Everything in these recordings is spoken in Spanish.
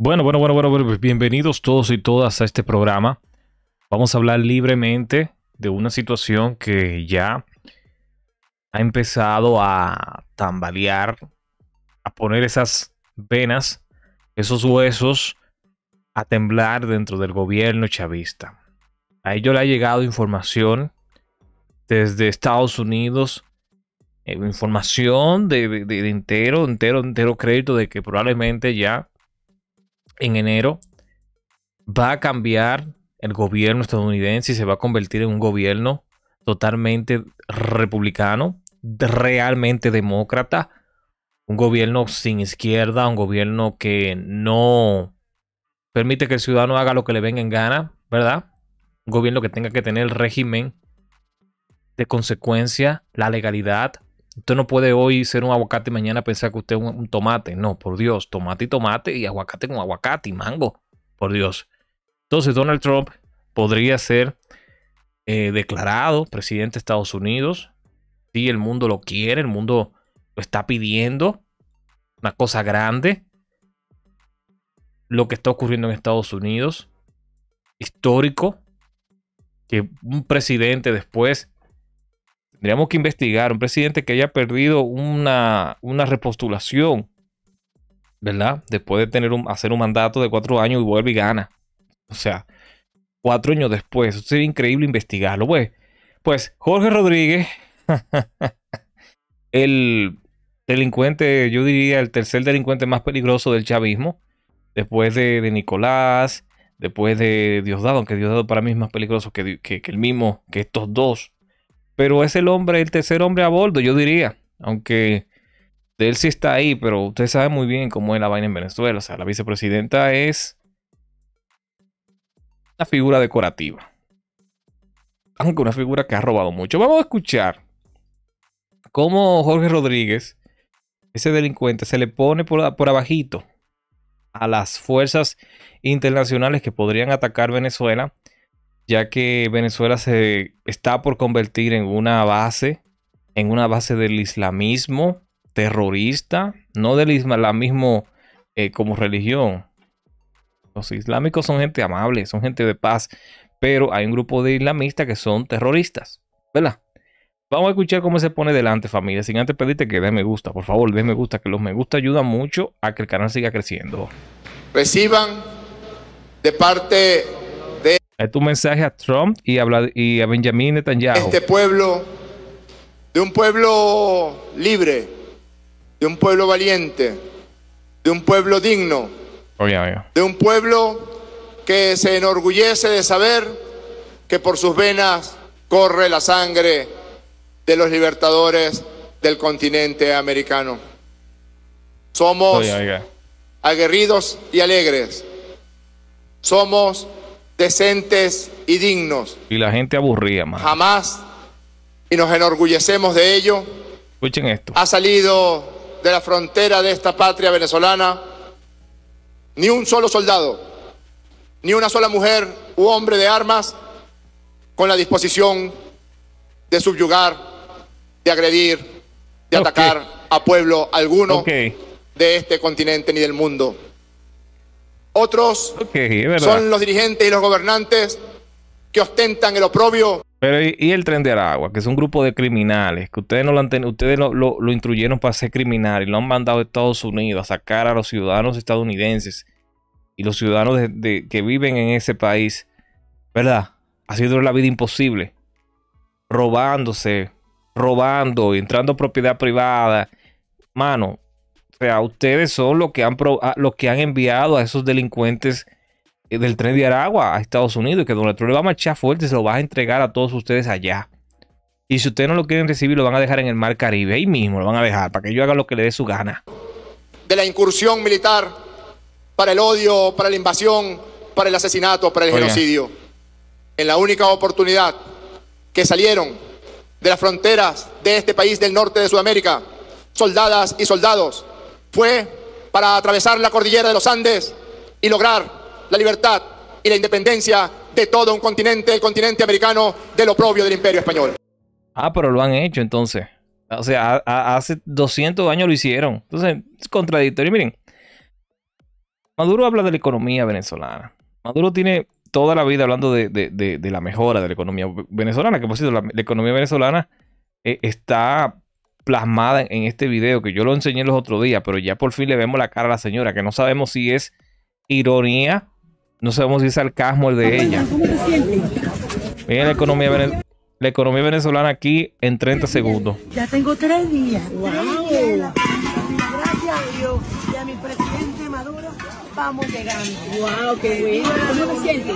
Bueno, bueno, bueno, bueno, bienvenidos todos y todas a este programa. Vamos a hablar libremente de una situación que ya ha empezado a tambalear, a poner esas venas, esos huesos a temblar dentro del gobierno chavista. A ello le ha llegado información desde Estados Unidos, eh, información de entero, entero, entero crédito de que probablemente ya en enero va a cambiar el gobierno estadounidense y se va a convertir en un gobierno totalmente republicano, realmente demócrata, un gobierno sin izquierda, un gobierno que no permite que el ciudadano haga lo que le venga en gana, ¿verdad? Un gobierno que tenga que tener el régimen de consecuencia, la legalidad, Usted no puede hoy ser un aguacate y mañana pensar que usted es un, tomate. No, por Dios, tomate y tomate y aguacate con aguacate y mango. Por Dios. Entonces Donald Trump podría ser eh, declarado presidente de Estados Unidos. Si el mundo lo quiere, el mundo lo está pidiendo. Una cosa grande. Lo que está ocurriendo en Estados Unidos. Histórico. Que un presidente después Tendríamos que investigar un presidente que haya perdido una, repostulación, ¿verdad? Después de tener hacer un mandato de cuatro años y vuelve y gana. O sea, cuatro años después. sería increíble investigarlo, pues. Pues Jorge Rodríguez, el delincuente, yo diría el tercer delincuente más peligroso del chavismo, después de, Nicolás, después de Diosdado, aunque Diosdado para mí es más peligroso que el mismo, que estos dos pero es el hombre, el tercer hombre a bordo, yo diría. Aunque de él sí está ahí, pero usted sabe muy bien cómo es la vaina en Venezuela. O sea, la vicepresidenta es una figura decorativa. Aunque una figura que ha robado mucho. Vamos a escuchar cómo Jorge Rodríguez, ese delincuente, se le pone por, por abajito a las fuerzas internacionales que podrían atacar Venezuela ya que Venezuela se está por convertir en una base, en una base del islamismo terrorista, no del islamismo eh, como religión. Los islámicos son gente amable, son gente de paz, pero hay un grupo de islamistas que son terroristas, ¿verdad? Vamos a escuchar cómo se pone delante, familia. Sin antes pedirte que den me gusta, por favor, den me gusta, que los me gusta ayudan mucho a que el canal siga creciendo. Reciban de parte es tu mensaje a Trump y a, y a Benjamin Netanyahu. Este pueblo, de un pueblo libre, de un pueblo valiente, de un pueblo digno, oh, de un pueblo que se enorgullece de saber que por sus venas corre la sangre de los libertadores del continente americano. Somos oh, aguerridos y alegres. Somos decentes y dignos. Y la gente aburría más. Jamás, y nos enorgullecemos de ello. Escuchen esto. Ha salido de la frontera de esta patria venezolana ni un solo soldado, ni una sola mujer u hombre de armas con la disposición de subyugar, de agredir, de atacar a pueblo alguno de este continente ni del mundo. Otros son los dirigentes y los gobernantes que ostentan el oprobio. Pero y, el tren de Aragua, que es un grupo de criminales, que ustedes no lo ustedes lo, instruyeron para ser criminal y lo han mandado a Estados Unidos a sacar a los ciudadanos estadounidenses y los ciudadanos que viven en ese país, ¿verdad? Haciendo la vida imposible, robándose, robando, entrando a propiedad privada. Mano, sea, ustedes son los que han, ah, los que han enviado a esos delincuentes eh, del tren de Aragua a Estados Unidos que Donald Trump le va a marchar fuerte y se lo va a entregar a todos ustedes allá. Y si ustedes no lo quieren recibir, lo van a dejar en el Mar Caribe, ahí mismo lo van a dejar, para que ellos hagan lo que le dé su gana. De la incursión militar para el odio, para la invasión, para el asesinato, para el genocidio. En la única oportunidad que salieron de las fronteras de este país del norte de Sudamérica, soldadas y soldados fue para atravesar la cordillera de los Andes y lograr la libertad y la independencia de todo un continente, el continente americano, de lo propio del imperio español. Ah, pero lo han hecho entonces. O sea, hace 200 años lo hicieron. Entonces, es contradictorio. Miren, Maduro habla de la economía venezolana. Maduro tiene toda la vida hablando de, la mejora de la economía venezolana, que por cierto, la, economía venezolana eh, está plasmada en este video, que yo lo enseñé los otros días, pero ya por fin le vemos la cara a la señora, que no sabemos si es ironía, no sabemos si es sarcasmo el de ella. Miren la economía, venezolana aquí en 30 segundos. Ya tengo tres días. Gracias a Dios y a mi presidente Maduro vamos llegando. ¡Wow! ¡Qué bueno! ¿Cómo te sientes?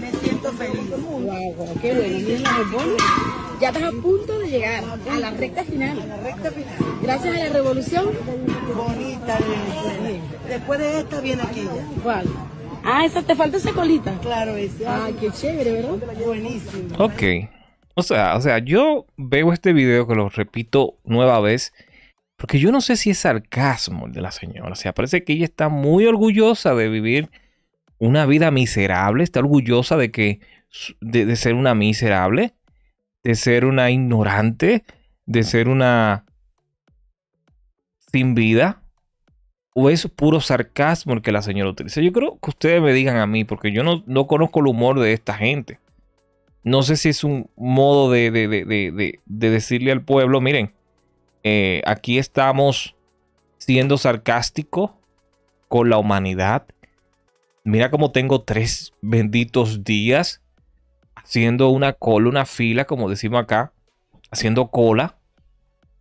Me siento feliz. Wow, qué bueno. Ya estás a punto de llegar a la recta final. A la recta final. Gracias a la revolución. Bonita Después de esta viene aquella. ¿Cuál? Ah, esa te falta esa colita. Claro, esa. Ah, qué chévere, ¿verdad? Buenísimo. Ok. O sea, o sea, yo veo este video que lo repito nueva vez. Porque yo no sé si es sarcasmo el de la señora. O sea, parece que ella está muy orgullosa de vivir una vida miserable, está orgullosa de que de, ser una miserable, de ser una ignorante, de ser una sin vida, o es puro sarcasmo el que la señora utiliza. Yo creo que ustedes me digan a mí, porque yo no, conozco el humor de esta gente. No sé si es un modo de, decirle al pueblo, miren, eh, aquí estamos siendo sarcásticos con la humanidad Mira cómo tengo tres benditos días haciendo una cola, una fila, como decimos acá, haciendo cola.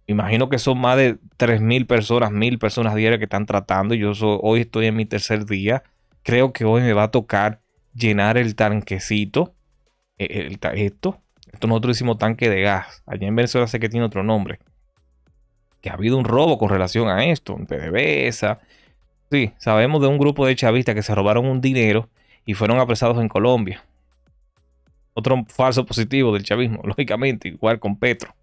Imagino que son más de mil personas, mil personas diarias que están tratando. Yo hoy estoy en mi tercer día. Creo que hoy me va a tocar llenar el tanquecito. E-, esto, esto nosotros hicimos tanque de gas. Allá en Venezuela sé que tiene otro nombre. Que ha habido un robo con relación a esto. En PDVSA, Sí, sabemos de un grupo de chavistas que se robaron un dinero y fueron apresados en Colombia. Otro falso positivo del chavismo, lógicamente, igual con Petro.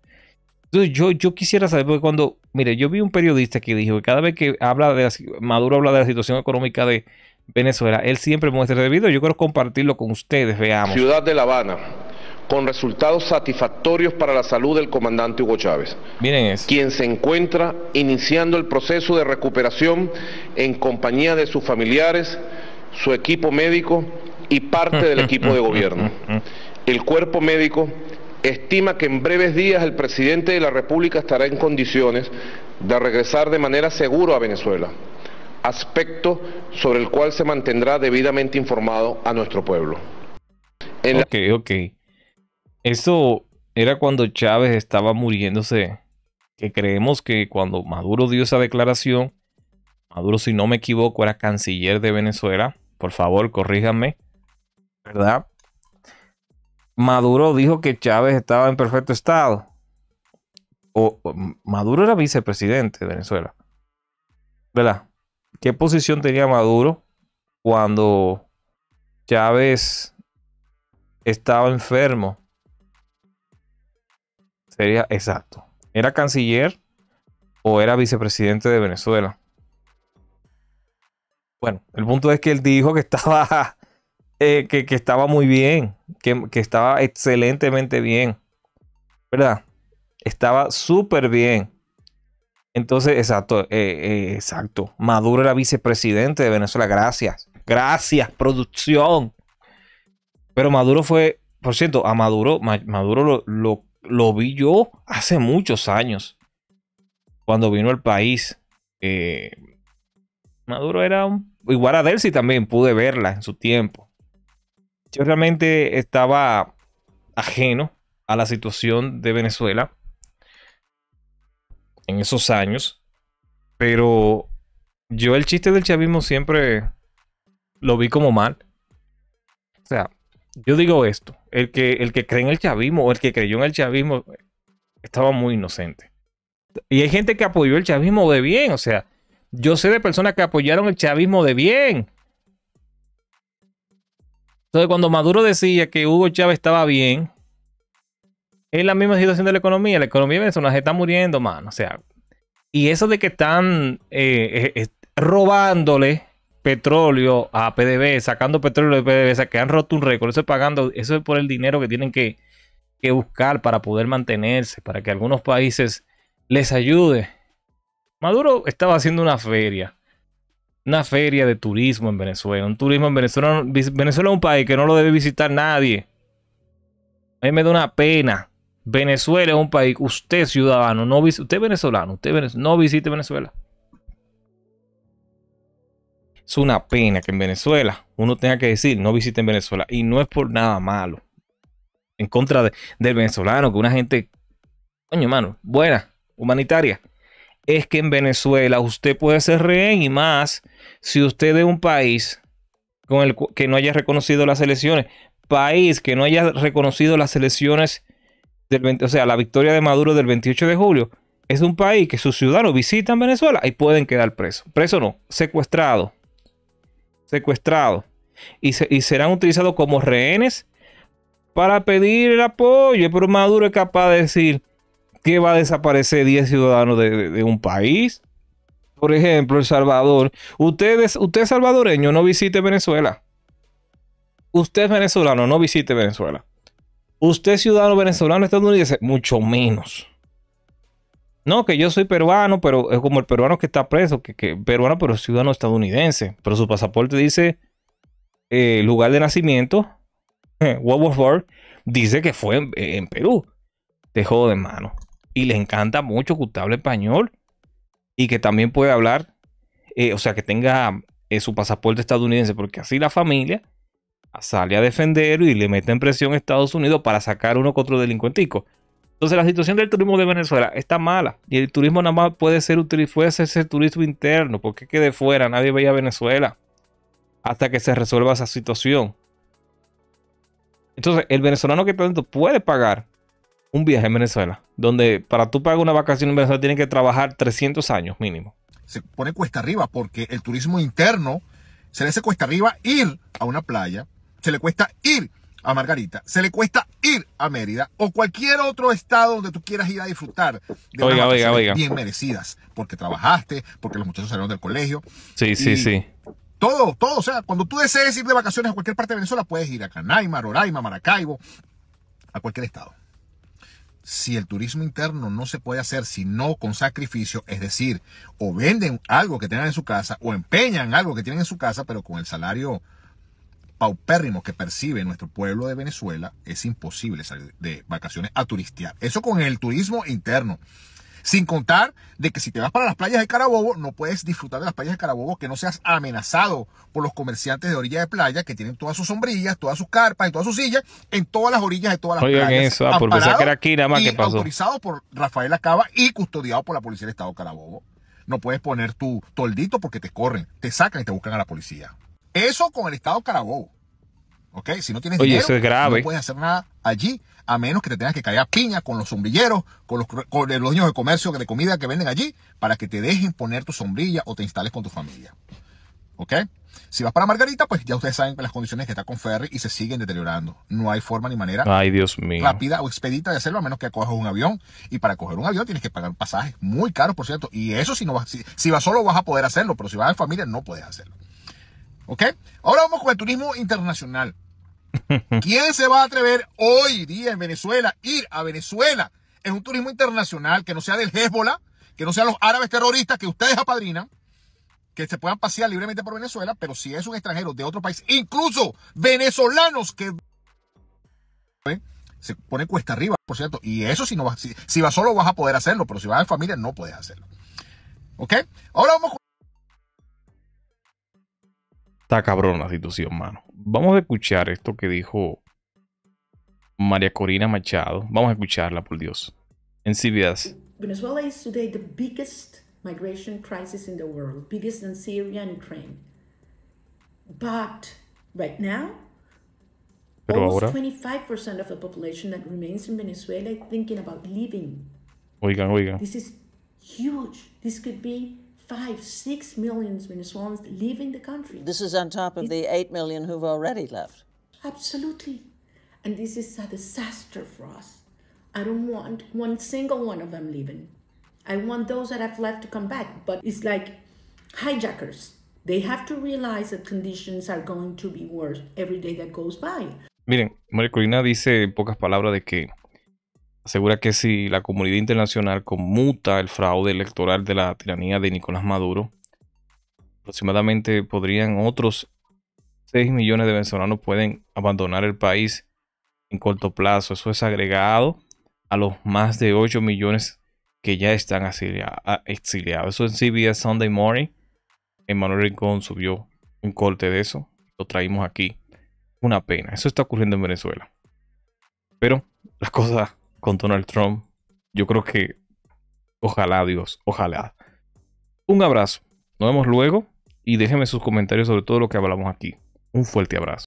Entonces yo, yo quisiera saber, porque cuando, mire, yo vi un periodista que dijo que cada vez que habla de Maduro habla de la situación económica de Venezuela, él siempre muestra debido. Yo quiero compartirlo con ustedes, veamos. Ciudad de La Habana con resultados satisfactorios para la salud del comandante Hugo Chávez, Miren quien se encuentra iniciando el proceso de recuperación en compañía de sus familiares, su equipo médico y parte del mm, mm, equipo mm, de gobierno. El cuerpo médico estima que en breves días el presidente de la República estará en condiciones de regresar de manera segura a Venezuela, aspecto sobre el cual se mantendrá debidamente informado a nuestro pueblo. En ok, ok. Eso era cuando Chávez estaba muriéndose. Que creemos que cuando Maduro dio esa declaración, Maduro, si no me equivoco, era canciller de Venezuela. Por favor, corríjanme. ¿Verdad? Maduro dijo que Chávez estaba en perfecto estado. o Maduro era vicepresidente de Venezuela. ¿Verdad? ¿Qué posición tenía Maduro cuando Chávez estaba enfermo? Sería exacto. ¿Era canciller o era vicepresidente de Venezuela? Bueno, el punto es que él dijo que estaba, eh, que, estaba muy bien, que, estaba excelentemente bien, ¿verdad? Estaba súper bien. Entonces, exacto, eh, eh, exacto. Maduro era vicepresidente de Venezuela. Gracias. Gracias, producción. Pero Maduro fue, por cierto, a Maduro, Maduro lo lo vi yo hace muchos años, cuando vino al país. Eh, Maduro era un... Igual a Delcy también pude verla en su tiempo. Yo realmente estaba ajeno a la situación de Venezuela en esos años, pero yo el chiste del chavismo siempre lo vi como mal. O sea, yo digo esto, el que, el que cree en el chavismo o el que creyó en el chavismo estaba muy inocente. Y hay gente que apoyó el chavismo de bien, o sea, yo sé de personas que apoyaron el chavismo de bien. Entonces, cuando Maduro decía que Hugo Chávez estaba bien, es la misma situación de la economía. La economía venezolana se está muriendo, mano. O sea, y eso de que están eh, eh, eh, robándole petróleo a PDV, sacando petróleo de sea que han roto un récord. Eso es pagando, eso es por el dinero que tienen que, buscar para poder mantenerse, para que algunos países les ayude. Maduro estaba haciendo una feria, una feria de turismo en Venezuela. Un turismo en Venezuela, Venezuela es un país que no lo debe visitar nadie. A mí me da una pena. Venezuela es un país, usted ciudadano, no usted venezolano, usted no visite Venezuela. Es una pena que en Venezuela uno tenga que decir no visiten Venezuela. Y no es por nada malo. En contra del venezolano, que una gente, coño, hermano, buena, humanitaria. Es que en Venezuela usted puede ser rehén y más si usted es un país con el que no haya reconocido las elecciones. País que no haya reconocido las elecciones, del o sea, la victoria de Maduro del 28 de julio. Es un país que sus ciudadanos visitan Venezuela y pueden quedar presos. preso no, secuestrado secuestrados y, serán utilizados como rehenes para pedir el apoyo. Pero Maduro es capaz de decir que va a desaparecer 10 ciudadanos de, un país. Por ejemplo, El Salvador. Ustedes, usted salvadoreño, no visite Venezuela. Usted es venezolano, no visite Venezuela. Usted es ciudadano venezolano estadounidense, mucho menos. No, que yo soy peruano, pero es como el peruano que está preso, que, que peruano, pero ciudadano estadounidense. Pero su pasaporte dice eh, lugar de nacimiento, World dice que fue en, Perú. Te de mano. Y le encanta mucho que usted hable español y que también puede hablar, eh, o sea, que tenga eh, su pasaporte estadounidense, porque así la familia sale a defenderlo y le mete en presión a Estados Unidos para sacar uno contra otro delincuentico. Entonces la situación del turismo de Venezuela está mala y el turismo nada más puede ser, puede fuese ese turismo interno, porque es que de fuera nadie veía a Venezuela hasta que se resuelva esa situación. Entonces el venezolano que dentro puede pagar un viaje en Venezuela, donde para tú pagar una vacación en Venezuela tienen que trabajar 300 años mínimo. Se pone cuesta arriba porque el turismo interno se le hace cuesta arriba ir a una playa, se le cuesta ir a Margarita, se le cuesta ir a Mérida o cualquier otro estado donde tú quieras ir a disfrutar de bien merecidas, porque trabajaste, porque los muchachos salieron del colegio. Sí, sí, sí. Todo, todo, o sea, cuando tú desees ir de vacaciones a cualquier parte de Venezuela, puedes ir a Canaima, Roraima, Maracaibo, a cualquier estado. Si el turismo interno no se puede hacer sino con sacrificio, es decir, o venden algo que tengan en su casa o empeñan algo que tienen en su casa, pero con el salario paupérrimos que percibe nuestro pueblo de Venezuela, es imposible salir de vacaciones a turistear. Eso con el turismo interno. Sin contar de que si te vas para las playas de Carabobo, no puedes disfrutar de las playas de Carabobo que no seas amenazado por los comerciantes de orilla de playa que tienen todas sus sombrillas, todas sus carpas y todas sus sillas en todas las orillas de todas las Oigan playas. Eso, ah, por que era aquí nada más que autorizado por Rafael Acaba y custodiado por la Policía del Estado Carabobo. No puedes poner tu toldito porque te corren, te sacan y te buscan a la policía. Eso con el Estado Carabobo. ¿Ok? Si no tienes dinero, no puedes hacer nada allí, a menos que te tengas que caer a piña con los sombrilleros, con los, con los de comercio, de comida que venden allí, para que te dejen poner tu sombrilla o te instales con tu familia. ¿Ok? Si vas para Margarita, pues ya ustedes saben las condiciones que está con Ferry y se siguen deteriorando. No hay forma ni manera Dios rápida o expedita de hacerlo, a menos que cojas un avión. Y para coger un avión tienes que pagar pasajes muy caros, por cierto. Y eso si no vas, si, si vas solo vas a poder hacerlo, pero si vas en familia no puedes hacerlo. ¿Ok? Ahora vamos con el turismo internacional. ¿Quién se va a atrever hoy día en Venezuela, a ir a Venezuela en un turismo internacional que no sea del Hezbollah, que no sean los árabes terroristas que ustedes apadrinan, que se puedan pasear libremente por Venezuela, pero si es un extranjero de otro país, incluso venezolanos que ¿eh? se ponen cuesta arriba, por cierto, y eso si no si, si vas solo vas a poder hacerlo, pero si vas en familia no puedes hacerlo. ¿Ok? Ahora vamos con Está cabrón la situación, mano. Vamos a escuchar esto que dijo María Corina Machado. Vamos a escucharla, por Dios. En CBS. Venezuela is today the biggest migration crisis in the world, biggest than Syria and Ukraine. But right now, Pero almost ahora, 25% of the population that remains in Venezuela is thinking about leaving. Oigan, oigan. This is huge. This could be five, six million Venezuelans leaving the country. This is on top of it, the eight million who've already left. Absolutely. And this is a disaster for us. I don't want one single one of them leaving. I want those that have left to come back. But it's like hijackers. They have to realize that conditions are going to be worse every day that goes by. Miren, María Corina dice en pocas palabras de que asegura que si la comunidad internacional conmuta el fraude electoral de la tiranía de Nicolás Maduro, aproximadamente podrían otros 6 millones de venezolanos pueden abandonar el país en corto plazo. Eso es agregado a los más de 8 millones que ya están exiliados. Eso en CBS Sunday Morning. Emmanuel Rincón subió un corte de eso. Lo traímos aquí. Una pena. Eso está ocurriendo en Venezuela. Pero las cosas con Donald Trump, yo creo que ojalá Dios, ojalá. Un abrazo, nos vemos luego y déjenme sus comentarios sobre todo lo que hablamos aquí. Un fuerte abrazo.